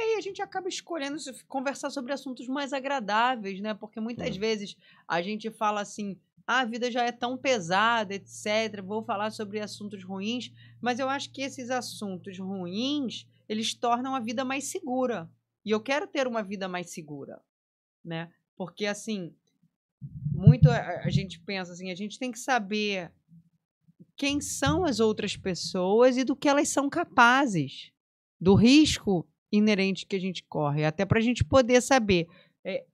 E aí a gente acaba escolhendo conversar sobre assuntos mais agradáveis, né? Porque muitas hum. vezes a gente fala assim, ah, a vida já é tão pesada, etc. Vou falar sobre assuntos ruins, mas eu acho que esses assuntos ruins eles tornam a vida mais segura. E eu quero ter uma vida mais segura, né? Porque assim, muito a, a gente pensa assim, a gente tem que saber quem são as outras pessoas e do que elas são capazes, do risco inerente que a gente corre. Até para a gente poder saber é,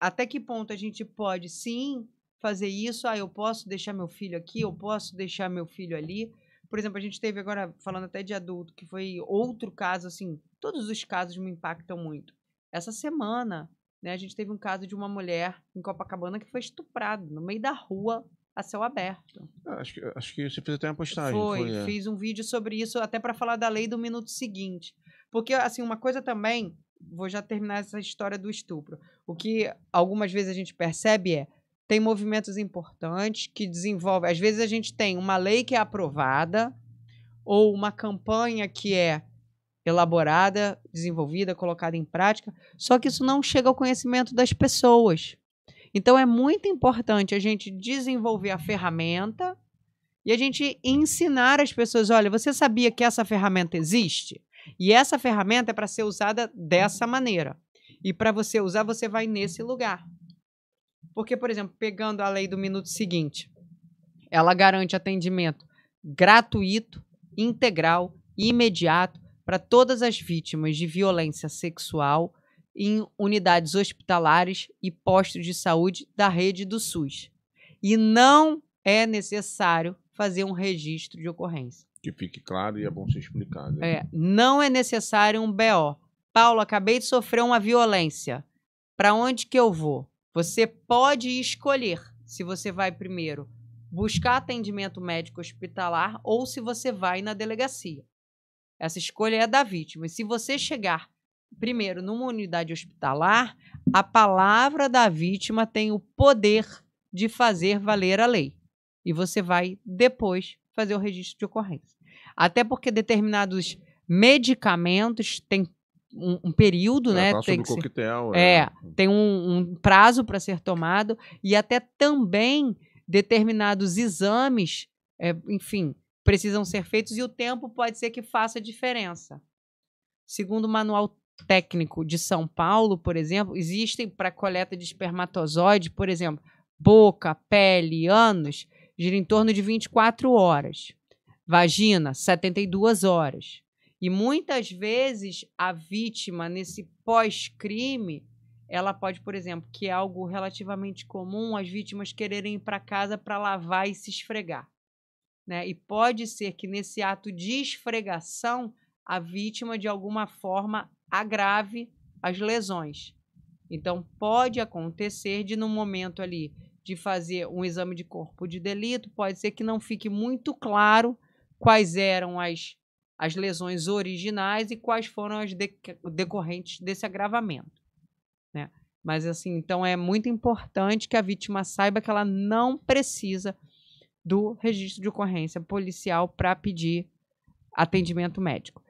até que ponto a gente pode, sim, fazer isso. Ah, eu posso deixar meu filho aqui, eu posso deixar meu filho ali. Por exemplo, a gente teve agora, falando até de adulto, que foi outro caso, assim, todos os casos me impactam muito. Essa semana, né, a gente teve um caso de uma mulher em Copacabana que foi estuprada no meio da rua, a céu aberto. Ah, acho que, acho que você fez até uma postagem. Foi, foi é. fiz um vídeo sobre isso, até para falar da lei do minuto seguinte. Porque, assim, uma coisa também, vou já terminar essa história do estupro. O que algumas vezes a gente percebe é tem movimentos importantes que desenvolvem. Às vezes a gente tem uma lei que é aprovada ou uma campanha que é elaborada, desenvolvida, colocada em prática, só que isso não chega ao conhecimento das pessoas. Então é muito importante a gente desenvolver a ferramenta e a gente ensinar as pessoas, olha, você sabia que essa ferramenta existe? E essa ferramenta é para ser usada uhum. dessa maneira. E para você usar, você vai nesse lugar. Porque, por exemplo, pegando a lei do minuto seguinte, ela garante atendimento gratuito, integral e imediato para todas as vítimas de violência sexual em unidades hospitalares e postos de saúde da rede do SUS. E não é necessário fazer um registro de ocorrência. Que fique claro e é bom uhum. ser explicado. Né? É, não é necessário um BO. Paulo, acabei de sofrer uma violência. Para onde que eu vou? Você pode escolher se você vai primeiro buscar atendimento médico hospitalar ou se você vai na delegacia. Essa escolha é da vítima. E se você chegar primeiro numa unidade hospitalar, a palavra da vítima tem o poder de fazer valer a lei. E você vai depois fazer o registro de ocorrência. Até porque determinados medicamentos têm um, um período, é, né? Tá tem que coquetel, é. é, tem um, um prazo para ser tomado e até também determinados exames, é, enfim, precisam ser feitos e o tempo pode ser que faça diferença. Segundo o manual técnico de São Paulo, por exemplo, existem para coleta de espermatozoide, por exemplo, boca, pele, anos gira em torno de 24 horas. Vagina, 72 horas. E muitas vezes a vítima, nesse pós-crime, ela pode, por exemplo, que é algo relativamente comum, as vítimas quererem ir para casa para lavar e se esfregar. Né? E pode ser que nesse ato de esfregação, a vítima, de alguma forma, agrave as lesões. Então, pode acontecer de, no momento ali de fazer um exame de corpo de delito, pode ser que não fique muito claro quais eram as, as lesões originais e quais foram as de, decorrentes desse agravamento. Né? Mas, assim, então é muito importante que a vítima saiba que ela não precisa do registro de ocorrência policial para pedir atendimento médico.